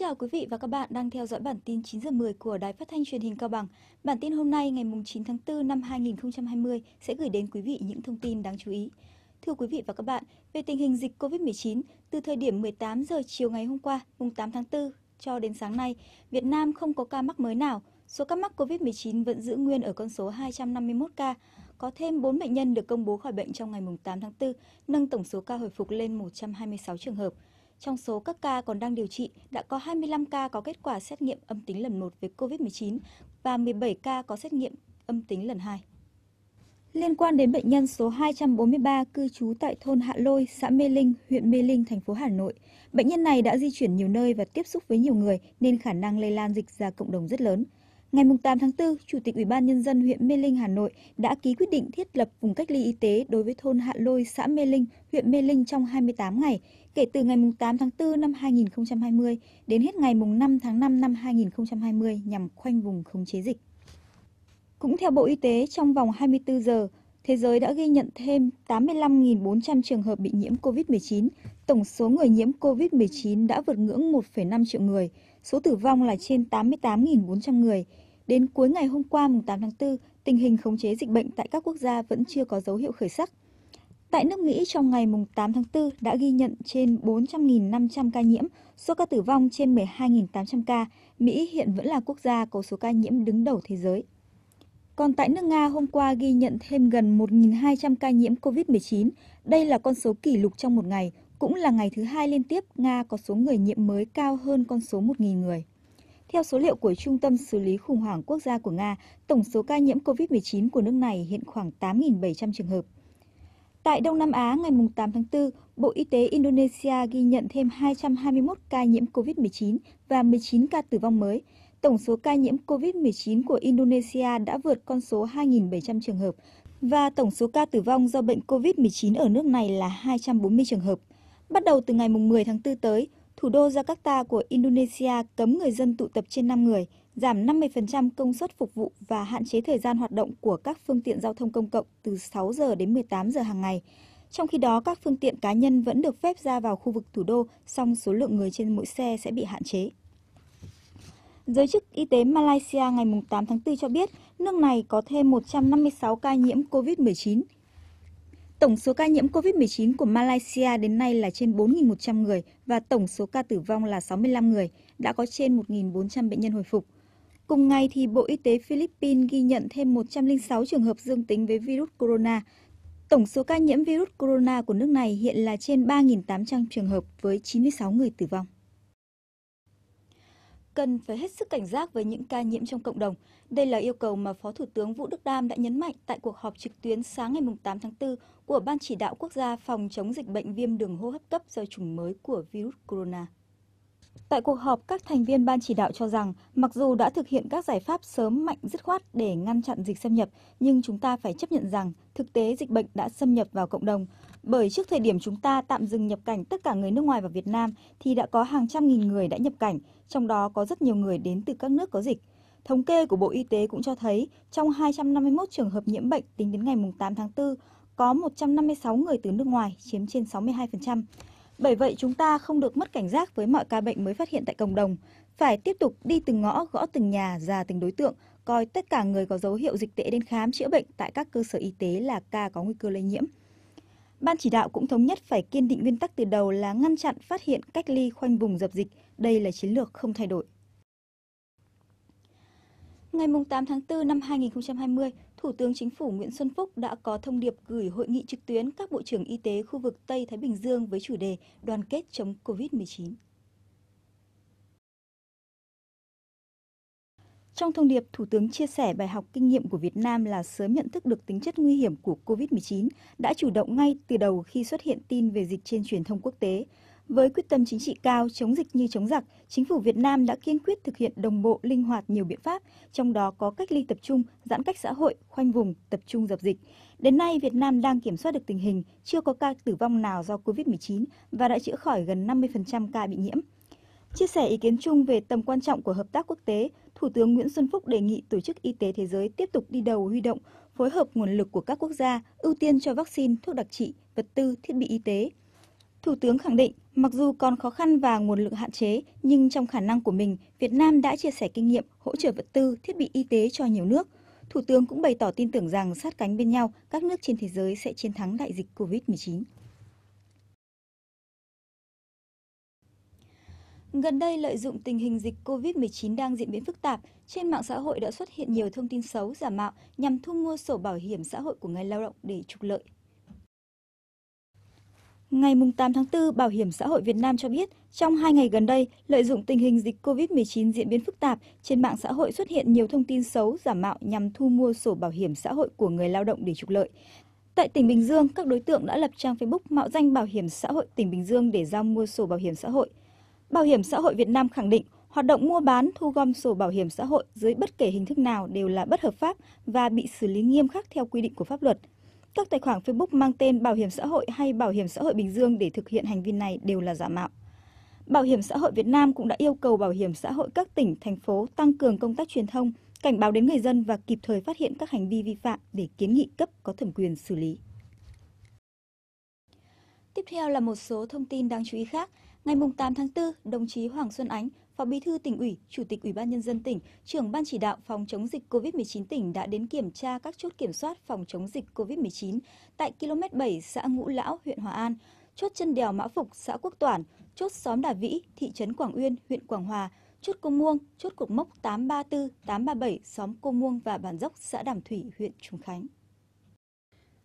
chào quý vị và các bạn đang theo dõi bản tin 9 giờ 10 của Đài Phát thanh Truyền hình Cao Bằng. Bản tin hôm nay ngày 9 tháng 4 năm 2020 sẽ gửi đến quý vị những thông tin đáng chú ý. Thưa quý vị và các bạn, về tình hình dịch COVID-19, từ thời điểm 18 giờ chiều ngày hôm qua, mùng 8 tháng 4 cho đến sáng nay, Việt Nam không có ca mắc mới nào. Số ca mắc COVID-19 vẫn giữ nguyên ở con số 251 ca. Có thêm 4 bệnh nhân được công bố khỏi bệnh trong ngày mùng 8 tháng 4, nâng tổng số ca hồi phục lên 126 trường hợp. Trong số các ca còn đang điều trị, đã có 25 ca có kết quả xét nghiệm âm tính lần 1 với COVID-19 và 17 ca có xét nghiệm âm tính lần 2. Liên quan đến bệnh nhân số 243 cư trú tại thôn Hạ Lôi, xã Mê Linh, huyện Mê Linh, thành phố Hà Nội, bệnh nhân này đã di chuyển nhiều nơi và tiếp xúc với nhiều người nên khả năng lây lan dịch ra cộng đồng rất lớn. Ngày 8 tháng 4, Chủ tịch Ủy ban Nhân dân huyện Mê Linh, Hà Nội đã ký quyết định thiết lập vùng cách ly y tế đối với thôn Hạ Lôi, xã Mê Linh, huyện Mê Linh trong 28 ngày, kể từ ngày 8 tháng 4 năm 2020 đến hết ngày 5 tháng 5 năm 2020 nhằm khoanh vùng khống chế dịch. Cũng theo Bộ Y tế, trong vòng 24 giờ, thế giới đã ghi nhận thêm 85.400 trường hợp bị nhiễm COVID-19, tổng số người nhiễm COVID-19 đã vượt ngưỡng 1,5 triệu người, số tử vong là trên 88.400 người. Đến cuối ngày hôm qua mùng 8 tháng 4, tình hình khống chế dịch bệnh tại các quốc gia vẫn chưa có dấu hiệu khởi sắc. Tại nước Mỹ trong ngày mùng 8 tháng 4 đã ghi nhận trên 400.500 ca nhiễm, số ca tử vong trên 12.800 ca. Mỹ hiện vẫn là quốc gia có số ca nhiễm đứng đầu thế giới. Còn tại nước Nga hôm qua ghi nhận thêm gần 1.200 ca nhiễm COVID-19. Đây là con số kỷ lục trong một ngày, cũng là ngày thứ hai liên tiếp Nga có số người nhiễm mới cao hơn con số 1.000 người. Theo số liệu của Trung tâm Xử lý Khủng hoảng Quốc gia của Nga, tổng số ca nhiễm COVID-19 của nước này hiện khoảng 8.700 trường hợp. Tại Đông Nam Á, ngày 8 tháng 4, Bộ Y tế Indonesia ghi nhận thêm 221 ca nhiễm COVID-19 và 19 ca tử vong mới. Tổng số ca nhiễm COVID-19 của Indonesia đã vượt con số 2.700 trường hợp và tổng số ca tử vong do bệnh COVID-19 ở nước này là 240 trường hợp. Bắt đầu từ ngày 10 tháng 4 tới, thủ đô Jakarta của Indonesia cấm người dân tụ tập trên 5 người, giảm 50% công suất phục vụ và hạn chế thời gian hoạt động của các phương tiện giao thông công cộng từ 6 giờ đến 18 giờ hàng ngày. Trong khi đó, các phương tiện cá nhân vẫn được phép ra vào khu vực thủ đô, song số lượng người trên mỗi xe sẽ bị hạn chế. Giới chức y tế Malaysia ngày 8 tháng 4 cho biết nước này có thêm 156 ca nhiễm COVID-19, Tổng số ca nhiễm COVID-19 của Malaysia đến nay là trên 4.100 người và tổng số ca tử vong là 65 người, đã có trên 1.400 bệnh nhân hồi phục. Cùng ngày, thì Bộ Y tế Philippines ghi nhận thêm 106 trường hợp dương tính với virus corona. Tổng số ca nhiễm virus corona của nước này hiện là trên 3.800 trường hợp với 96 người tử vong cần phải hết sức cảnh giác với những ca nhiễm trong cộng đồng. Đây là yêu cầu mà Phó Thủ tướng Vũ Đức Đam đã nhấn mạnh tại cuộc họp trực tuyến sáng ngày 8 tháng 4 của Ban chỉ đạo quốc gia phòng chống dịch bệnh viêm đường hô hấp cấp do chủng mới của virus corona. Tại cuộc họp, các thành viên ban chỉ đạo cho rằng mặc dù đã thực hiện các giải pháp sớm mạnh dứt khoát để ngăn chặn dịch xâm nhập, nhưng chúng ta phải chấp nhận rằng thực tế dịch bệnh đã xâm nhập vào cộng đồng. Bởi trước thời điểm chúng ta tạm dừng nhập cảnh tất cả người nước ngoài vào Việt Nam thì đã có hàng trăm nghìn người đã nhập cảnh, trong đó có rất nhiều người đến từ các nước có dịch. Thống kê của Bộ Y tế cũng cho thấy trong 251 trường hợp nhiễm bệnh tính đến ngày 8 tháng 4, có 156 người từ nước ngoài chiếm trên 62%. Bởi vậy chúng ta không được mất cảnh giác với mọi ca bệnh mới phát hiện tại cộng đồng, phải tiếp tục đi từng ngõ, gõ từng nhà, ra từng đối tượng, coi tất cả người có dấu hiệu dịch tễ đến khám chữa bệnh tại các cơ sở y tế là ca có nguy cơ lây nhiễm. Ban chỉ đạo cũng thống nhất phải kiên định nguyên tắc từ đầu là ngăn chặn, phát hiện, cách ly, khoanh vùng dập dịch. Đây là chiến lược không thay đổi. Ngày 8 tháng 4 năm 2020, Thủ tướng Chính phủ Nguyễn Xuân Phúc đã có thông điệp gửi hội nghị trực tuyến các bộ trưởng y tế khu vực Tây Thái Bình Dương với chủ đề Đoàn kết chống COVID-19. Trong thông điệp, Thủ tướng chia sẻ bài học kinh nghiệm của Việt Nam là sớm nhận thức được tính chất nguy hiểm của COVID-19, đã chủ động ngay từ đầu khi xuất hiện tin về dịch trên truyền thông quốc tế. Với quyết tâm chính trị cao chống dịch như chống giặc, chính phủ Việt Nam đã kiên quyết thực hiện đồng bộ linh hoạt nhiều biện pháp, trong đó có cách ly tập trung, giãn cách xã hội, khoanh vùng, tập trung dập dịch. Đến nay, Việt Nam đang kiểm soát được tình hình, chưa có ca tử vong nào do COVID-19 và đã chữa khỏi gần 50% ca bị nhiễm. Chia sẻ ý kiến chung về tầm quan trọng của hợp tác quốc tế, Thủ tướng Nguyễn Xuân Phúc đề nghị Tổ chức Y tế Thế giới tiếp tục đi đầu huy động, phối hợp nguồn lực của các quốc gia, ưu tiên cho vaccine, thuốc đặc trị, vật tư, thiết bị y tế – Thủ tướng khẳng định, mặc dù còn khó khăn và nguồn lực hạn chế, nhưng trong khả năng của mình, Việt Nam đã chia sẻ kinh nghiệm, hỗ trợ vật tư, thiết bị y tế cho nhiều nước. Thủ tướng cũng bày tỏ tin tưởng rằng sát cánh bên nhau, các nước trên thế giới sẽ chiến thắng đại dịch COVID-19. Gần đây, lợi dụng tình hình dịch COVID-19 đang diễn biến phức tạp, trên mạng xã hội đã xuất hiện nhiều thông tin xấu giả mạo nhằm thu mua sổ bảo hiểm xã hội của người lao động để trục lợi. Ngày 8 tháng 4, Bảo hiểm xã hội Việt Nam cho biết, trong hai ngày gần đây, lợi dụng tình hình dịch COVID-19 diễn biến phức tạp, trên mạng xã hội xuất hiện nhiều thông tin xấu, giả mạo nhằm thu mua sổ bảo hiểm xã hội của người lao động để trục lợi. Tại tỉnh Bình Dương, các đối tượng đã lập trang Facebook mạo danh Bảo hiểm xã hội tỉnh Bình Dương để giao mua sổ bảo hiểm xã hội. Bảo hiểm xã hội Việt Nam khẳng định, hoạt động mua bán, thu gom sổ bảo hiểm xã hội dưới bất kể hình thức nào đều là bất hợp pháp và bị xử lý nghiêm khắc theo quy định của pháp luật. Các tài khoản Facebook mang tên Bảo hiểm xã hội hay Bảo hiểm xã hội Bình Dương để thực hiện hành vi này đều là giả mạo. Bảo hiểm xã hội Việt Nam cũng đã yêu cầu Bảo hiểm xã hội các tỉnh, thành phố tăng cường công tác truyền thông, cảnh báo đến người dân và kịp thời phát hiện các hành vi vi phạm để kiến nghị cấp có thẩm quyền xử lý. Tiếp theo là một số thông tin đáng chú ý khác. Ngày 8 tháng 4, đồng chí Hoàng Xuân Ánh, Phó Bí thư tỉnh ủy, Chủ tịch Ủy ban Nhân dân tỉnh, trưởng Ban chỉ đạo phòng chống dịch COVID-19 tỉnh đã đến kiểm tra các chốt kiểm soát phòng chống dịch COVID-19 tại km 7 xã Ngũ Lão, huyện Hòa An, chốt chân đèo Mã Phục, xã Quốc Toản, chốt xóm Đà Vĩ, thị trấn Quảng Uyên, huyện Quảng Hòa, chốt Cô Muông, chốt cột mốc 834, 837, xóm Cô Muông và Bản Dốc, xã Đàm Thủy, huyện Trùng Khánh.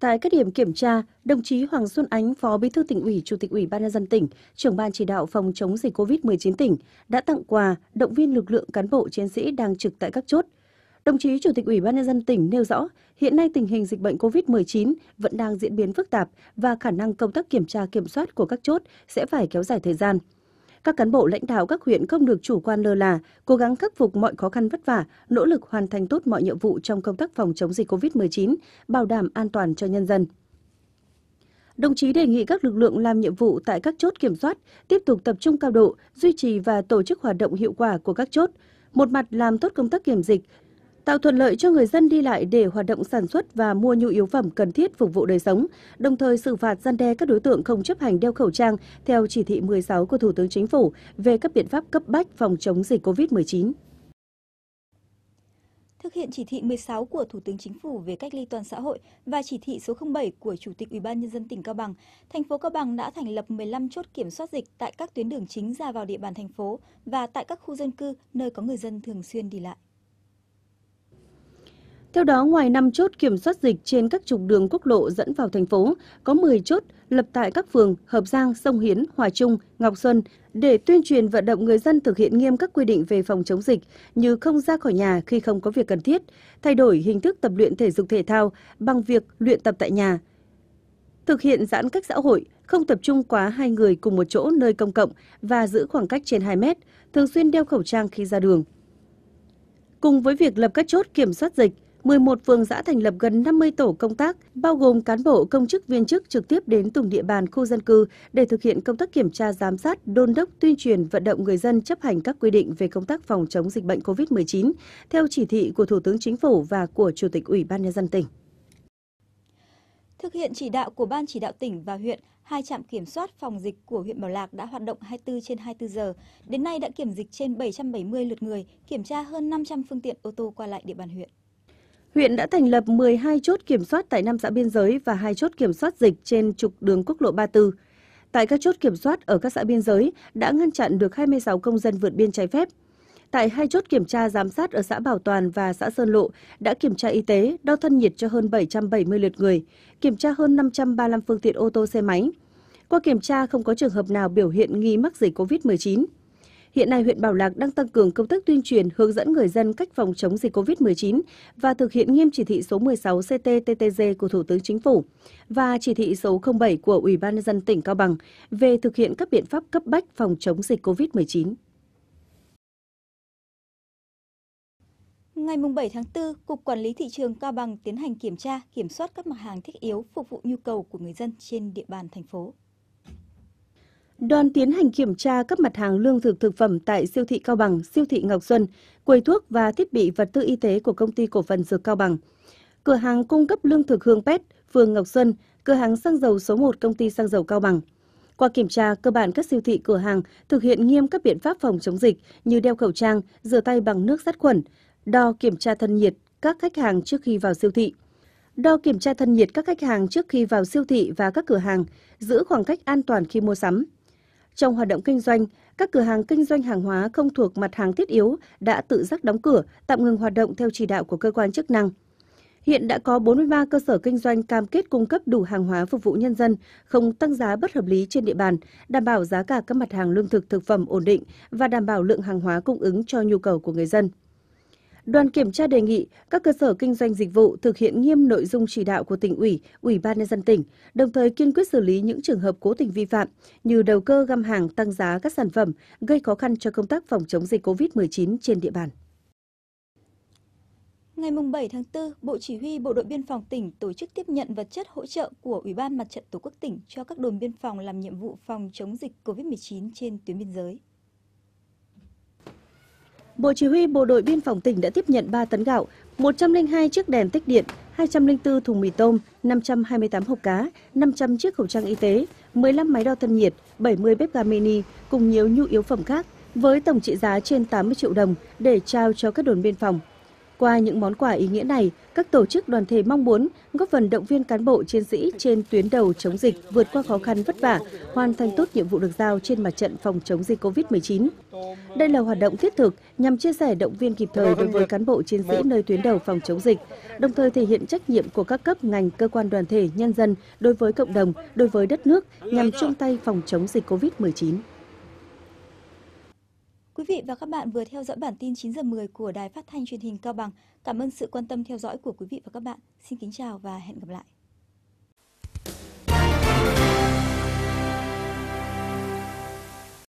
Tại các điểm kiểm tra, đồng chí Hoàng Xuân Ánh, Phó Bí thư tỉnh ủy, Chủ tịch Ủy ban nhân dân tỉnh, trưởng ban chỉ đạo phòng chống dịch COVID-19 tỉnh đã tặng quà, động viên lực lượng cán bộ chiến sĩ đang trực tại các chốt. Đồng chí Chủ tịch Ủy ban nhân dân tỉnh nêu rõ, hiện nay tình hình dịch bệnh COVID-19 vẫn đang diễn biến phức tạp và khả năng công tác kiểm tra kiểm soát của các chốt sẽ phải kéo dài thời gian. Các cán bộ lãnh đạo các huyện không được chủ quan lơ là, cố gắng khắc phục mọi khó khăn vất vả, nỗ lực hoàn thành tốt mọi nhiệm vụ trong công tác phòng chống dịch COVID-19, bảo đảm an toàn cho nhân dân đồng chí đề nghị các lực lượng làm nhiệm vụ tại các chốt kiểm soát tiếp tục tập trung cao độ, duy trì và tổ chức hoạt động hiệu quả của các chốt. Một mặt làm tốt công tác kiểm dịch, tạo thuận lợi cho người dân đi lại để hoạt động sản xuất và mua nhu yếu phẩm cần thiết phục vụ đời sống, đồng thời xử phạt gian đe các đối tượng không chấp hành đeo khẩu trang theo chỉ thị 16 của Thủ tướng Chính phủ về các biện pháp cấp bách phòng chống dịch COVID-19. Thực hiện chỉ thị 16 của Thủ tướng Chính phủ về cách ly toàn xã hội và chỉ thị số 07 của Chủ tịch Ủy ban nhân dân tỉnh Cao Bằng, thành phố Cao Bằng đã thành lập 15 chốt kiểm soát dịch tại các tuyến đường chính ra vào địa bàn thành phố và tại các khu dân cư nơi có người dân thường xuyên đi lại. Theo đó, ngoài 5 chốt kiểm soát dịch trên các trục đường quốc lộ dẫn vào thành phố, có 10 chốt lập tại các phường Hợp Giang, Sông Hiến, Hòa Trung, Ngọc Xuân để tuyên truyền vận động người dân thực hiện nghiêm các quy định về phòng chống dịch như không ra khỏi nhà khi không có việc cần thiết, thay đổi hình thức tập luyện thể dục thể thao bằng việc luyện tập tại nhà. Thực hiện giãn cách xã hội, không tập trung quá hai người cùng một chỗ nơi công cộng và giữ khoảng cách trên 2 mét, thường xuyên đeo khẩu trang khi ra đường. Cùng với việc lập các chốt kiểm soát dịch, 11 phường xã thành lập gần 50 tổ công tác, bao gồm cán bộ, công chức, viên chức trực tiếp đến từng địa bàn khu dân cư để thực hiện công tác kiểm tra giám sát, đôn đốc tuyên truyền vận động người dân chấp hành các quy định về công tác phòng chống dịch bệnh COVID-19 theo chỉ thị của Thủ tướng Chính phủ và của Chủ tịch Ủy ban nhân dân tỉnh. Thực hiện chỉ đạo của Ban chỉ đạo tỉnh và huyện, hai trạm kiểm soát phòng dịch của huyện Bảo Lạc đã hoạt động 24 trên 24 giờ. Đến nay đã kiểm dịch trên 770 lượt người, kiểm tra hơn 500 phương tiện ô tô qua lại địa bàn huyện. Huyện đã thành lập 12 chốt kiểm soát tại 5 xã biên giới và 2 chốt kiểm soát dịch trên trục đường quốc lộ 34. Tại các chốt kiểm soát ở các xã biên giới đã ngăn chặn được 26 công dân vượt biên trái phép. Tại hai chốt kiểm tra giám sát ở xã Bảo Toàn và xã Sơn Lộ đã kiểm tra y tế, đo thân nhiệt cho hơn 770 lượt người, kiểm tra hơn 535 phương tiện ô tô xe máy. Qua kiểm tra không có trường hợp nào biểu hiện nghi mắc dịch COVID-19. Hiện nay, huyện Bảo Lạc đang tăng cường công tác tuyên truyền hướng dẫn người dân cách phòng chống dịch COVID-19 và thực hiện nghiêm chỉ thị số 16 CTTTG của Thủ tướng Chính phủ và chỉ thị số 07 của Ủy ban nhân dân tỉnh Cao Bằng về thực hiện các biện pháp cấp bách phòng chống dịch COVID-19. Ngày 7 tháng 4, Cục Quản lý Thị trường Cao Bằng tiến hành kiểm tra, kiểm soát các mặt hàng thiết yếu phục vụ nhu cầu của người dân trên địa bàn thành phố. Đoàn tiến hành kiểm tra các mặt hàng lương thực thực phẩm tại siêu thị Cao Bằng, siêu thị Ngọc Xuân, quầy thuốc và thiết bị vật tư y tế của công ty cổ phần Dược Cao Bằng. Cửa hàng cung cấp lương thực Hương Pet, phường Ngọc Xuân, cửa hàng xăng dầu số 1 công ty xăng dầu Cao Bằng. Qua kiểm tra, cơ bản các siêu thị cửa hàng thực hiện nghiêm các biện pháp phòng chống dịch như đeo khẩu trang, rửa tay bằng nước sát khuẩn, đo kiểm tra thân nhiệt các khách hàng trước khi vào siêu thị. Đo kiểm tra thân nhiệt các khách hàng trước khi vào siêu thị và các cửa hàng, giữ khoảng cách an toàn khi mua sắm. Trong hoạt động kinh doanh, các cửa hàng kinh doanh hàng hóa không thuộc mặt hàng thiết yếu đã tự giác đóng cửa, tạm ngừng hoạt động theo chỉ đạo của cơ quan chức năng. Hiện đã có 43 cơ sở kinh doanh cam kết cung cấp đủ hàng hóa phục vụ nhân dân, không tăng giá bất hợp lý trên địa bàn, đảm bảo giá cả các mặt hàng lương thực thực phẩm ổn định và đảm bảo lượng hàng hóa cung ứng cho nhu cầu của người dân. Đoàn kiểm tra đề nghị các cơ sở kinh doanh dịch vụ thực hiện nghiêm nội dung chỉ đạo của tỉnh ủy, ủy ban nhân dân tỉnh, đồng thời kiên quyết xử lý những trường hợp cố tình vi phạm như đầu cơ găm hàng tăng giá các sản phẩm gây khó khăn cho công tác phòng chống dịch COVID-19 trên địa bàn. Ngày 7 tháng 4, Bộ Chỉ huy Bộ đội Biên phòng tỉnh tổ chức tiếp nhận vật chất hỗ trợ của Ủy ban Mặt trận Tổ quốc tỉnh cho các đồn biên phòng làm nhiệm vụ phòng chống dịch COVID-19 trên tuyến biên giới. Bộ Chỉ huy Bộ đội Biên phòng tỉnh đã tiếp nhận 3 tấn gạo, 102 chiếc đèn tích điện, 204 thùng mì tôm, 528 hộp cá, 500 chiếc khẩu trang y tế, 15 máy đo thân nhiệt, 70 bếp ga mini cùng nhiều nhu yếu phẩm khác với tổng trị giá trên 80 triệu đồng để trao cho các đồn biên phòng. Qua những món quà ý nghĩa này, các tổ chức đoàn thể mong muốn góp phần động viên cán bộ chiến sĩ trên tuyến đầu chống dịch vượt qua khó khăn vất vả, hoàn thành tốt nhiệm vụ được giao trên mặt trận phòng chống dịch COVID-19. Đây là hoạt động thiết thực nhằm chia sẻ động viên kịp thời đối với cán bộ chiến sĩ nơi tuyến đầu phòng chống dịch, đồng thời thể hiện trách nhiệm của các cấp ngành, cơ quan đoàn thể, nhân dân đối với cộng đồng, đối với đất nước nhằm chung tay phòng chống dịch COVID-19. Quý vị và các bạn vừa theo dõi bản tin 9 giờ 10 của Đài Phát thanh Truyền hình Cao Bằng. Cảm ơn sự quan tâm theo dõi của quý vị và các bạn. Xin kính chào và hẹn gặp lại.